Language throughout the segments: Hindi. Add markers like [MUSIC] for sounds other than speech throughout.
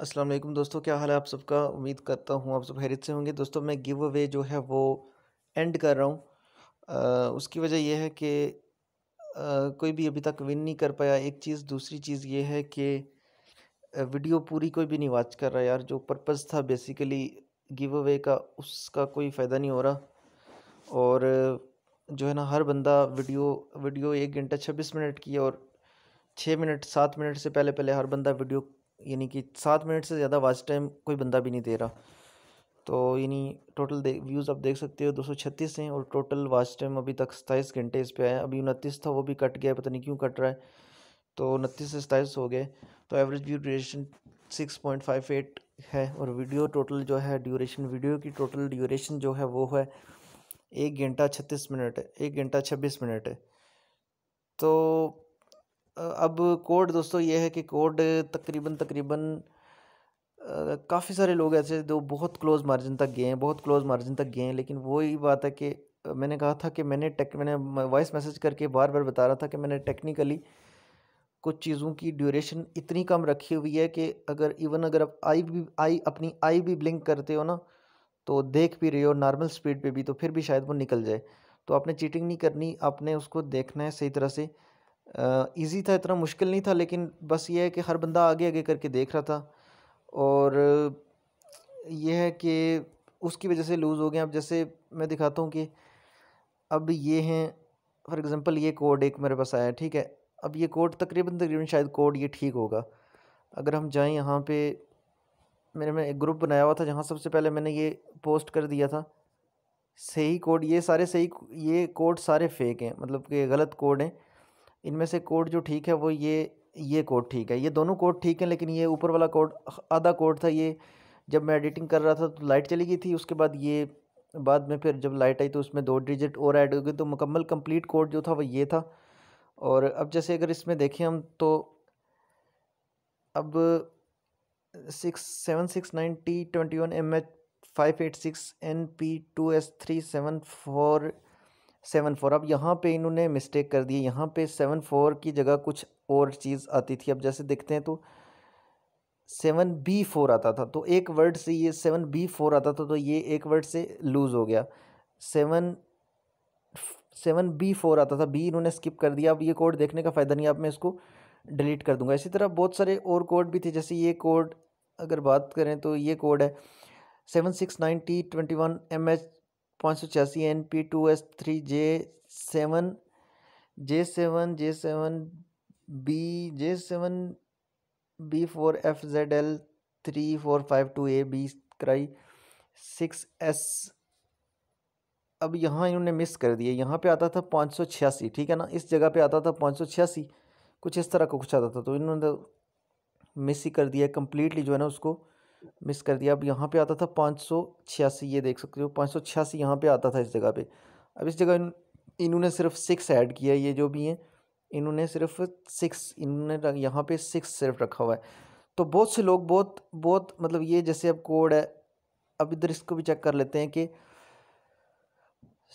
अस्सलाम वालेकुम दोस्तों क्या हाल है आप सबका उम्मीद करता हूँ आप सब हैरत से होंगे दोस्तों मैं गिव अवे जो है वो एंड कर रहा हूँ उसकी वजह यह है कि कोई भी अभी तक विन नहीं कर पाया एक चीज़ दूसरी चीज़ ये है कि वीडियो पूरी कोई भी नहीं वाच कर रहा यार जो पर्पज़ था बेसिकली गिव अवे का उसका कोई फ़ायदा नहीं हो रहा और जो है ना हर बंदा वीडियो वीडियो एक घंटा छब्बीस मिनट की और छः मिनट सात मिनट से पहले पहले हर बंदा वीडियो यानी कि सात मिनट से ज़्यादा वाच टाइम कोई बंदा भी नहीं दे रहा तो यानी टोटल व्यूज़ आप देख सकते हो दो सौ छत्तीस हैं और टोटल वाच टाइम अभी तक सताईस घंटे इस पर आया अभी उनतीस था वो भी कट गया पता नहीं क्यों कट रहा है तो उनतीस से सताईस हो गए तो average view duration six point five eight है और वीडियो टोटल जो है ड्यूरेशन वीडियो की टोटल ड्यूरेशन जो है वो है एक घंटा छत्तीस मिनट है एक घंटा छब्बीस मिनट है तो अब कोड दोस्तों ये है कि कोड तकरीबन तकरीबन काफ़ी सारे लोग ऐसे जो बहुत क्लोज़ मार्जिन तक गए हैं बहुत क्लोज़ मार्जिन तक गए हैं लेकिन वही बात है कि मैंने कहा था कि मैंने टेक मैंने वॉइस मैसेज करके बार बार बता रहा था कि मैंने टेक्निकली कुछ चीज़ों की ड्यूरेशन इतनी कम रखी हुई है कि अगर इवन अगर आप आई भी आई अपनी आई भी ब्लिंक करते हो ना तो देख भी रहे हो नॉर्मल स्पीड पे भी तो फिर भी शायद वो निकल जाए तो आपने चीटिंग नहीं करनी आपने उसको देखना है सही तरह से ईज़ी था इतना मुश्किल नहीं था लेकिन बस ये है कि हर बंदा आगे आगे करके देख रहा था और यह है कि उसकी वजह से लूज़ हो गए अब जैसे मैं दिखाता हूँ कि अब ये हैं फॉर एग्ज़ाम्पल ये कोड एक मेरे पास आया ठीक है अब ये कोड तकरीबन तकरीबन शायद कोड ये ठीक होगा अगर हम जाएँ यहाँ पे मेरे में एक ग्रुप बनाया हुआ था जहाँ सबसे पहले मैंने ये पोस्ट कर दिया था सही कोड ये सारे सही ये कोड सारे फेक हैं मतलब कि गलत कोड हैं इनमें से कोड जो ठीक है वो ये ये कोड ठीक है ये दोनों कोड ठीक हैं लेकिन ये ऊपर वाला कोड आधा कोड था ये जब मैं एडिटिंग कर रहा था तो लाइट चली गई थी उसके बाद ये बाद में फिर जब लाइट आई तो उसमें दो डिजिट और ऐड हो गई तो मुकम्मल कंप्लीट कोड जो था वो ये था और अब जैसे अगर इसमें देखें हम तो अब six seven six nine T twenty one M H five eight six N P two S three seven four seven four अब यहाँ पे इन्होंने मिस्टेक कर दी यहाँ पे सेवन फोर की जगह कुछ और चीज़ आती थी अब जैसे देखते हैं तो सेवन बी फोर आता था तो एक वर्ड से ये सेवन बी फोर आता था तो ये एक वर्ड से लूज़ हो गया सेवन सेवन बी फोर आता था बी इन्होंने स्किप कर दिया अब ये कोड देखने का फ़ायदा नहीं आप मैं इसको डिलीट कर दूंगा इसी तरह बहुत सारे और कोड भी थे जैसे ये कोड अगर बात करें तो ये कोड है seven six nine T twenty one M H पाँच सौ छियासी N P two S three J seven J seven J seven B J seven B four F Z L three four five two A B cry six S अब यहाँ इन्होंने मिस कर दिया यहाँ पे आता था पाँच सौ छियासी ठीक है ना इस जगह पे आता था पाँच सौ छियासी कुछ इस तरह का कुछ आता था तो इन्होंने मिस तो ही कर दिया कम्प्लीटली जो है ना उसको मिस कर दिया अब यहाँ पे आता था पाँच सौ छियासी ये देख सकते हो पाँच सौ छियासी यहाँ पर आता था इस जगह पे अब इस जगह इन्होंने सिर्फ सिक्स ऐड किया ये जो भी हैं इन्होंने सिर्फ सिक्स इन्होंने यहाँ पे सिक्स सिर्फ रखा हुआ है तो बहुत से लोग बहुत बहुत मतलब ये जैसे अब कोड है अब इधर इसको भी चेक कर लेते हैं कि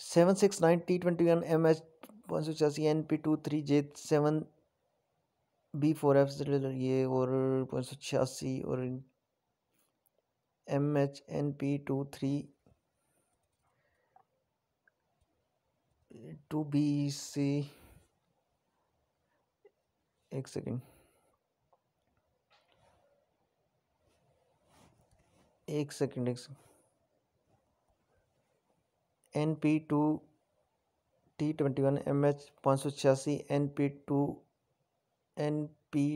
seven six nine T twenty one M H पाँच सौ छियासी N P two three J seven B four F ये और पाँच सौ छियासी और M H N P two three two B C एक सेकेंड एक सेकेंड एक second N P two T twenty one M H पाँच सौ छियासी N P two N P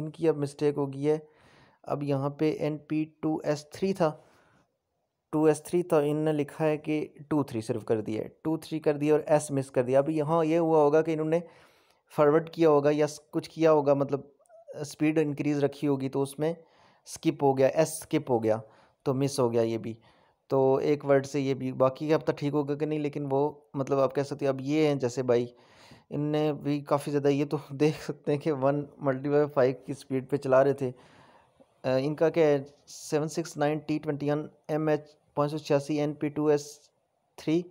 इनकी अब मिस्टेक होगी है अब यहाँ पे N P two S three था टू एस थ्री तो इन्होंने लिखा है कि टू थ्री सिर्फ कर दिया है टू थ्री कर दिया और एस मिस कर दिया अभी यहाँ ये हुआ होगा कि इन्होंने फॉरवर्ड किया होगा या कुछ किया होगा मतलब स्पीड इंक्रीज़ रखी होगी तो उसमें स्किप हो गया एस स्किप हो गया तो मिस हो गया ये भी तो एक वर्ड से ये भी बाकी अब तो ठीक होगा कि नहीं लेकिन वो मतलब आप कह सकते हैं अब ये हैं जैसे भाई इनने भी काफ़ी ज़्यादा ये तो [LAUGHS] देख सकते हैं कि वन मल्टीपाई फाइव की स्पीड पे चला रहे थे इनका क्या है seven six nine T twenty one M H पाँच सौ छियासी N P two S three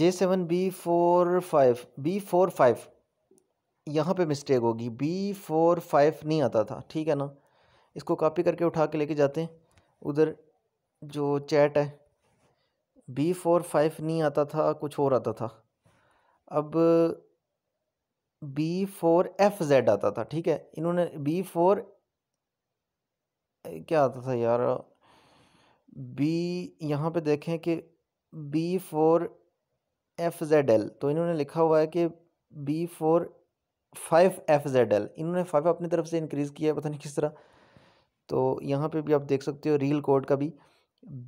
J seven B four five B four five यहाँ पे मिस्टेक होगी बी फोर फाइव नहीं आता था ठीक है ना इसको कॉपी करके उठा के लेके जाते हैं उधर जो चैट है बी फोर फाइव नहीं आता था कुछ और आता था अब बी फोर एफ जेड आता था ठीक है इन्होंने बी फोर क्या आता था यार बी यहाँ पे देखें कि B four F Z L तो इन्होंने लिखा हुआ है कि B four five F Z L इन्होंने फाइव अपनी तरफ से इंक्रीज़ किया है पता नहीं किस तरह तो यहाँ पे भी आप देख सकते हो रील कोड का भी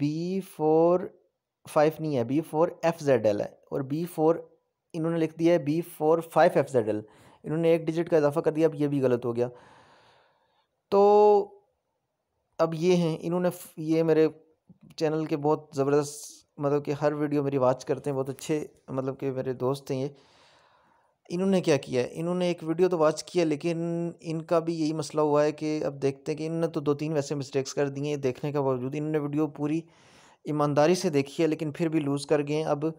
बी फोर फाइव नहीं है B four F Z L है और बी फोर इन्होंने लिख दिया है B four five F Z L इन्होंने एक डिजिट का इजाफा कर दिया अब ये भी गलत हो गया तो अब ये हैं इन्होंने ये मेरे चैनल के बहुत ज़बरदस्त मतलब कि हर वीडियो मेरी वॉच करते हैं बहुत अच्छे मतलब कि मेरे दोस्त हैं ये इन्होंने क्या किया इन्होंने एक वीडियो तो वॉच किया लेकिन इनका भी यही मसला हुआ है कि अब देखते हैं कि इन्होंने तो दो तीन वैसे मिस्टेक्स कर दिए हैं देखने के बावजूद इन्होंने वीडियो पूरी ईमानदारी से देखी है लेकिन फिर भी लूज़ कर गए अब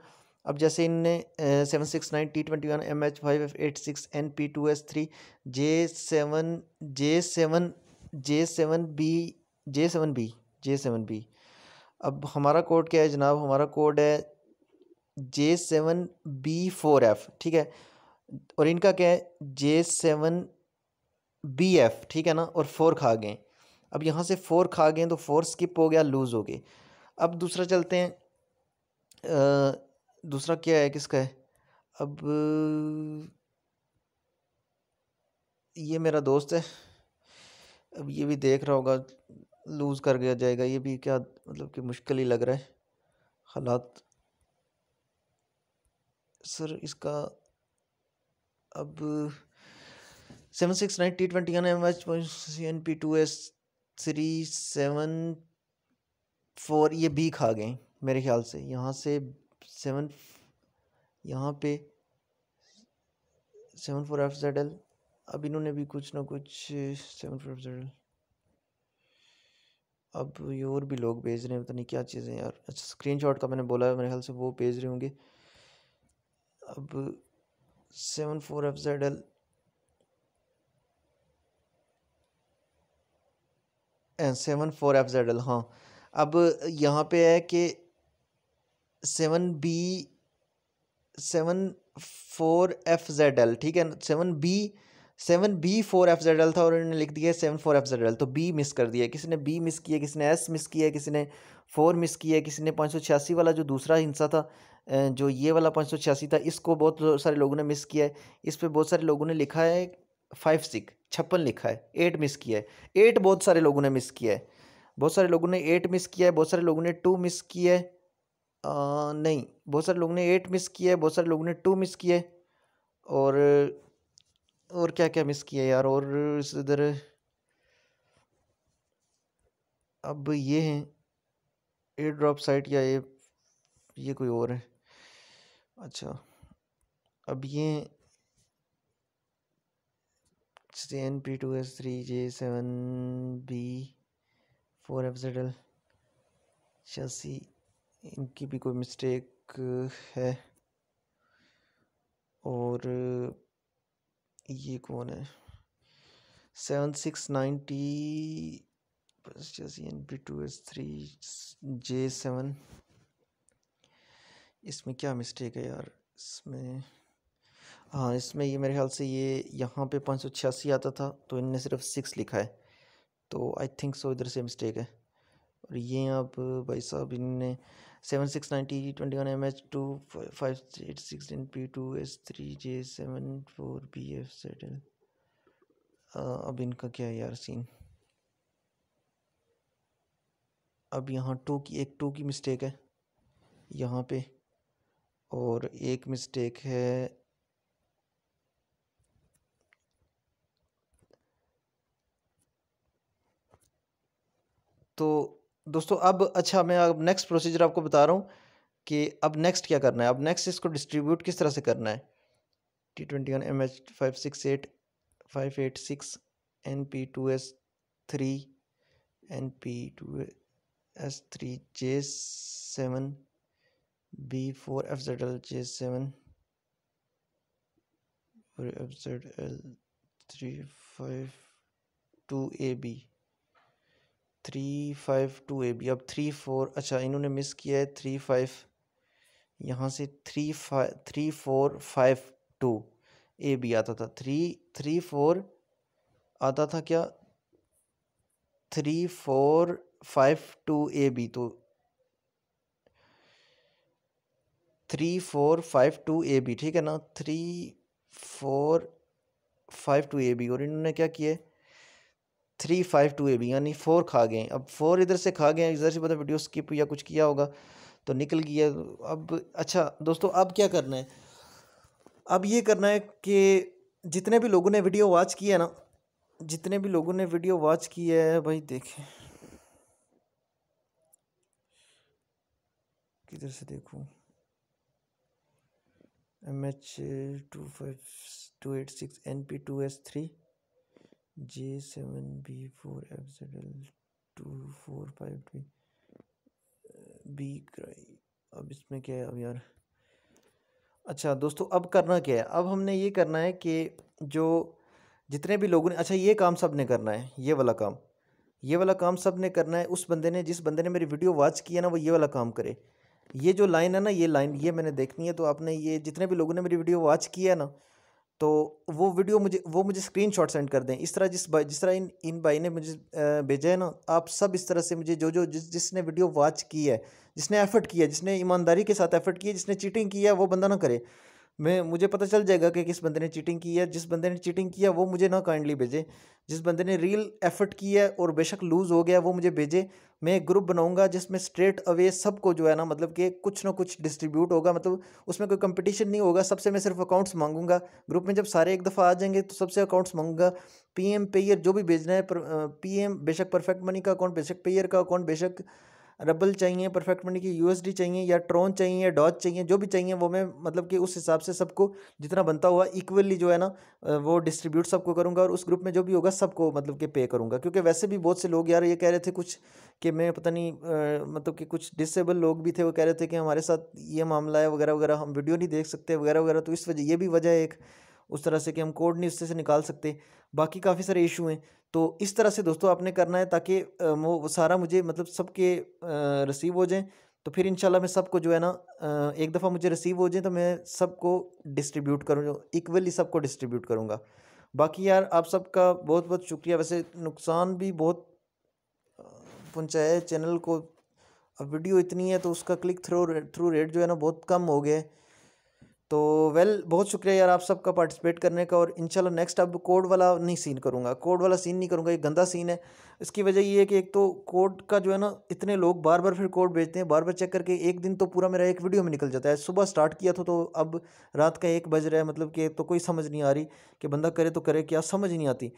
अब जैसे इनने seven six nine T twenty one M H five F eight six N P two S three J seven J seven J seven B J seven B J seven B अब हमारा कोड क्या है जनाब हमारा कोड है J seven B four F ठीक है और इनका क्या है जे सेवन बी एफ़ ठीक है ना और फोर खा गए अब यहाँ से फोर खा गए तो फोर स्किप हो गया लूज़ हो गए अब दूसरा चलते हैं आ, दूसरा क्या है किसका है अब ये मेरा दोस्त है अब ये भी देख रहा होगा लूज़ कर गया जाएगा ये भी क्या मतलब कि मुश्किल ही लग रहा है हालात सर इसका अब seven six nine T twenty N M H C N P two S three seven four ये बी खा गए मेरे ख्याल से यहाँ से सेवन यहाँ पे seven four F Z L अब इन्होंने भी कुछ ना कुछ seven four F Z L अब ये और भी लोग भेज रहे हैं पता नहीं क्या चीज़ें यार अच्छा शॉट का मैंने बोला है मेरे ख्याल से वो भेज रहे होंगे अब seven four F Z L seven four F Z L हाँ अब यहाँ पे है कि seven B seven four F Z L ठीक है seven B seven B four F Z L था और इन्होंने लिख दिया seven four F Z L तो बी मिस कर दिया किसी ने बी मिस किया किसी ने एस मिस किया किसी ने फोर मिस किया किसी ने पाँच सौ छियासी वाला जो दूसरा हिंसा था जो ये वाला पाँच सौ छियासी था इसको बहुत सारे लोगों ने मिस किया है इस पर बहुत सारे लोगों ने लिखा है फाइव सिक्स छप्पन लिखा है एट मिस किया है एट बहुत सारे लोगों ने मिस किया है बहुत सारे लोगों ने एट मिस किया है बहुत सारे लोगों ने टू मिस किया है नहीं बहुत सारे लोगों ने एट मिस किया है बहुत सारे लोगों ने टू मिस किया है और और क्या क्या मिस किया यार और इधर अब ये हैं एयर ड्रॉप साइट या ये ये कोई और है अच्छा अब ये N P two S three J seven B four F Z L छियासी इनकी भी कोई मिस्टेक है और ये कौन है seven six ninety P two S three J seven इसमें क्या मिस्टेक है यार इसमें हाँ इसमें ये मेरे ख्याल से ये यहाँ पे पाँच सौ छियासी आता था तो इनने सिर्फ सिक्स लिखा है तो आई थिंक सो इधर से मिस्टेक है और ये आप भाई साहब इनने seven six ninety twenty one M H two five eight sixteen P two S three J seven four B F settle अब इनका क्या है यार सीन अब यहाँ टू की एक टू की मिस्टेक है यहाँ पे और एक मिस्टेक है तो दोस्तों अब अच्छा मैं अब नेक्स्ट प्रोसीजर आपको बता रहा हूँ कि अब नेक्स्ट क्या करना है अब नेक्स्ट इसको डिस्ट्रीब्यूट किस तरह से करना है T twenty one M H five six eight five eight six N P two S three N P two S three J seven B four F Z L J seven F Z L three five two A B three five two A B अब थ्री फोर अच्छा इन्होंने मिस किया है थ्री फाइव यहाँ से three five three four five two A B आता था थ्री थ्री फोर आता था क्या three four five two A B तो three four five two A B ठीक है ना three four five two A B और इन्होंने क्या किया three five two A B यानी फोर खा गए अब फोर इधर से खा गए इधर से पता वीडियो स्किप या कुछ किया होगा तो निकल गया अब अच्छा दोस्तों अब क्या करना है अब ये करना है कि जितने भी लोगों ने वीडियो वॉच किया ना जितने भी लोगों ने वीडियो वॉच की है भाई देखें किधर से देखूँ M H two five two eight six N P two S three J seven B four F Z L two four five three B क्राई अब इसमें क्या है अब यार अच्छा दोस्तों अब करना क्या है अब हमने ये करना है कि जो जितने भी लोगों ने अच्छा ये काम सब ने करना है ये वाला काम ये वाला काम सब ने करना है उस बंदे ने जिस बंदे ने मेरी वीडियो वॉच किया ना वो ये वाला काम करे ये जो लाइन है ना ये लाइन ये मैंने देखनी है तो आपने ये जितने भी लोगों ने मेरी वीडियो वॉच किया है ना तो वो वीडियो मुझे वो मुझे स्क्रीन शॉट सेंड कर दें इस तरह जिस भाई जिस तरह इन इन भाई ने मुझे भेजा है ना आप सब इस तरह से मुझे जो जो जिस जिसने वीडियो वॉच की है जिसने एफर्ट किया जिसने ईमानदारी के साथ एफर्ट किया जिसने चीटिंग किया है वो बंदा ना करे मैं मुझे पता चल जाएगा कि किस बंदे ने चीटिंग की है जिस बंदे ने चीटिंग किया वो मुझे ना काइंडली भेजे जिस बंदे ने रियल एफर्ट किया है और बेशक लूज़ हो गया वो मुझे भेजे मैं एक ग्रुप बनाऊंगा जिसमें स्ट्रेट अवे सबको जो है ना मतलब कि कुछ ना कुछ डिस्ट्रीब्यूट होगा मतलब उसमें कोई कंपटीशन नहीं होगा सबसे मैं सिर्फ अकाउंट्स मांगूंगा ग्रुप में जब सारे एक दफ़ा आ जाएंगे तो सबसे अकाउंट्स मांगूंगा पी एम पेयर जो भी भेजना है पी एम बेशक परफेक्ट मनी का अकाउंट बेशक पेयर का अकाउंट बेशक रबल चाहिए परफेक्ट मनी की यूएसडी चाहिए या ट्रोन चाहिए या डॉज चाहिए जो भी चाहिए वो मैं मतलब कि उस हिसाब से सबको जितना बनता हुआ इक्वली जो है ना वो डिस्ट्रीब्यूट सबको करूँगा और उस ग्रुप में जो भी होगा सबको मतलब कि पे करूँगा क्योंकि वैसे भी बहुत से लोग यार ये कह रहे थे कुछ कि मैं पता नहीं आ, मतलब कि कुछ डिसेबल लोग भी थे वो कह रहे थे कि हमारे साथ ये मामला है वगैरह वगैरह हम वीडियो नहीं देख सकते वगैरह वगैरह तो इस वजह ये भी वजह है एक उस तरह से कि हम कोड नहीं उससे से निकाल सकते बाकी काफ़ी सारे इशू हैं तो इस तरह से दोस्तों आपने करना है ताकि वो सारा मुझे मतलब सबके रिसीव हो जाएँ तो फिर इंशाल्लाह मैं सबको जो है ना एक दफ़ा मुझे रिसीव हो जाए तो मैं सबको डिस्ट्रीब्यूट करूँ इक्वली सबको डिस्ट्रीब्यूट करूँगा बाकी यार आप सबका बहुत बहुत शुक्रिया वैसे नुकसान भी बहुत पहुँचाया चैनल को अब वीडियो इतनी है तो उसका क्लिक थ्रू थ्रू रेट जो है ना बहुत कम हो गया है तो वेल बहुत शुक्रिया यार आप सबका पार्टिसिपेट करने का और इंशाल्लाह नेक्स्ट अब कोड वाला नहीं सीन करूँगा कोड वाला सीन नहीं करूँगा ये गंदा सीन है इसकी वजह ये है कि एक तो कोड का जो है ना इतने लोग बार बार फिर कोड भेजते हैं बार बार चेक करके एक दिन तो पूरा मेरा एक वीडियो में निकल जाता है सुबह स्टार्ट किया था तो अब रात का एक बज रहा है मतलब कि तो कोई समझ नहीं आ रही कि बंदा करे तो करे क्या समझ नहीं आती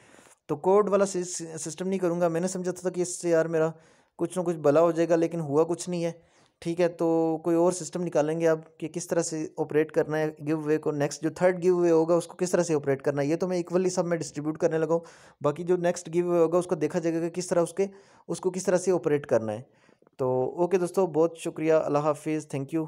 तो कोड वाला सिस्टम नहीं करूँगा मैंने समझा था कि इससे यार मेरा कुछ ना कुछ भला हो जाएगा लेकिन हुआ कुछ नहीं है ठीक है तो कोई और सिस्टम निकालेंगे आप कि किस तरह से ऑपरेट करना है गिव वे को नेक्स्ट जो थर्ड गिव वे होगा उसको किस तरह से ऑपरेट करना है ये तो मैं इक्वली सब में डिस्ट्रीब्यूट करने लगा बाकी जो नेक्स्ट गिव वे होगा उसको देखा जाएगा कि किस तरह उसके उसको किस तरह से ऑपरेट करना है तो ओके दोस्तों बहुत शुक्रिया अल्लाह हाफिज़ थैंक यू